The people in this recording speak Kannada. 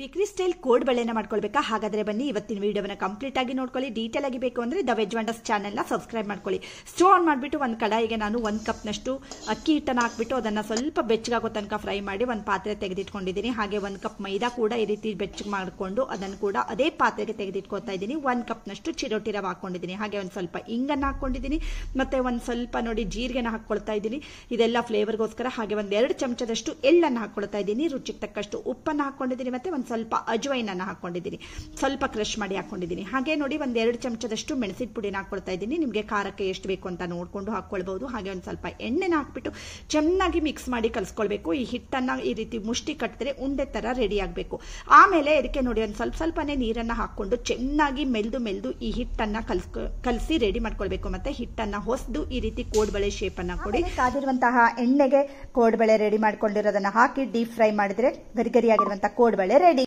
ಬೇಕರಿ ಸ್ಟೈಲ್ ಕೋಡ್ ಬಳೆನ ಮಾಡ್ಕೊಳ್ಬೇಕಾ ಹಾಗಾದ್ರೆ ಬನ್ನಿ ಇವತ್ತಿನ ವಿಡಿಯೋವನ್ನ ಕಂಪ್ಲೀಟ್ ಆಗಿ ನೋಡ್ಕೊಳ್ಳಿ ಡೀಟೇಲ್ ಆಗಿ ಬೇಕು ಅಂದ್ರೆ ದ ವೆಜ್ ವಂಡರ್ಸ್ ಚಾನೆಲ್ನ ಸಬ್ಸ್ಕ್ರೈಬ್ ಮಾಡ್ಕೊಳ್ಳಿ ಸ್ಟೋ ಆನ್ ಮಾಡಿಬಿಟ್ಟು ಒಂದು ಕಡಾಯಿಗೆ ನಾನು ಒಂದು ಕಪ್ನಷ್ಟು ಅಕ್ಕಿ ಹಿಟ್ಟನ್ನು ಹಾಕ್ಬಿಟ್ಟು ಅದನ್ನು ಸ್ವಲ್ಪ ಬೆಚ್ಚಗಾಗೋ ತನಕ ಫ್ರೈ ಮಾಡಿ ಒಂದು ಪಾತ್ರೆ ತೆಗೆದಿಟ್ಕೊಂಡಿದ್ದೀನಿ ಹಾಗೆ ಒಂದು ಕಪ್ ಮೈದಾ ಕೂಡ ಈ ರೀತಿ ಬೆಚ್ಚಗೆ ಮಾಡಿಕೊಂಡು ಅದನ್ನು ಕೂಡ ಅದೇ ಪಾತ್ರೆಗೆ ತೆಗೆದಿಟ್ಕೊತಾ ಇದ್ದೀನಿ ಒಂದು ಕಪ್ನಷ್ಟು ಚಿರೋಟಿ ಹಾಕೊಂಡಿದ್ದೀನಿ ಹಾಗೆ ಒಂದು ಸ್ವಲ್ಪ ಇಂಗನ್ನು ಹಾಕೊಂಡಿದ್ದೀನಿ ಮತ್ತೆ ಒಂದು ಸ್ವಲ್ಪ ನೋಡಿ ಜೀರಿಗೆನ ಹಾಕ್ಕೊಳ್ತಾ ಇದ್ದೀನಿ ಇದೆಲ್ಲ ಫ್ಲೇವರ್ಗೋಸ್ಕರ ಹಾಗೆ ಒಂದು ಎರಡು ಚಮಚದಷ್ಟು ಎಳ್ಳನ್ನು ಹಾಕ್ಕೊಳ್ತಾ ಇದ್ದೀನಿ ರುಚಿಗೆ ತಕ್ಕಷ್ಟು ಉಪ್ಪನ್ನು ಹಾಕ್ಕೊಂಡಿದ್ದೀನಿ ಮತ್ತು ಒಂದು ಸ್ವಲ್ಪ ಅಜ್ವೈನನ್ನು ಹಾಕ್ಕೊಂಡಿದ್ದೀನಿ ಸ್ವಲ್ಪ ಕ್ರಷ್ ಮಾಡಿ ಹಾಕ್ಕೊಂಡಿದ್ದೀನಿ ಹಾಗೆ ನೋಡಿ ಒಂದು ಎರಡು ಚಮಚದಷ್ಟು ಮೆಣಸಿನ ಪುಡಿನ ಹಾಕ್ಕೊಳ್ತಾ ಇದ್ದೀನಿ ನಿಮಗೆ ಖಾರಕ್ಕೆ ಎಷ್ಟು ಬೇಕು ಅಂತ ನೋಡಿಕೊಂಡು ಹಾಕ್ಕೊಳ್ಬೋದು ಹಾಗೆ ಒಂದು ಸ್ವಲ್ಪ ಎಣ್ಣೆನ ಹಾಕ್ಬಿಟ್ಟು ಚೆನ್ನಾಗಿ ಮಿಕ್ಸ್ ಮಾಡಿ ಕಲಿಸ್ಕೊಳ್ಬೇಕು ಈ ಹಿಟ್ಟನ್ನು ಈ ರೀತಿ ಮುಷ್ಟಿ ಕಟ್ಟಿದ್ರೆ ಉಂಡೆ ಥರ ರೆಡಿ ಆಗಬೇಕು ಆಮೇಲೆ ಇದಕ್ಕೆ ನೋಡಿ ಒಂದು ಸ್ವಲ್ಪ ಸ್ವಲ್ಪನೇ ನೀರನ್ನು ಹಾಕ್ಕೊಂಡು ಚೆನ್ನಾಗಿ ಮೆಲ್ದು ಮೆಲ್ದು ಈ ಹಿಟ್ಟನ್ನು ಕಲ್ಸ್ಕೊ ಕಲಸಿ ರೆಡಿ ಮಾಡ್ಕೊಳ್ಬೇಕು ಮತ್ತೆ ಹಿಟ್ಟನ್ನು ಹೊಸದು ಈ ರೀತಿ ಕೋಡ್ಬಳೆ ಶೇಪನ್ನು ಕೊಡಿ ಕಾದಿರುವಂತಹ ಎಣ್ಣೆಗೆ ಕೋಡ್ಬಳೆ ರೆಡಿ ಮಾಡ್ಕೊಂಡಿರೋದನ್ನು ಹಾಕಿ ಡೀಪ್ ಫ್ರೈ ಮಾಡಿದ್ರೆ ಗರಿಗರಿಯಾಗಿರುವಂತಹ ಕೋಡ್ಬಳೆ ರೆಡಿ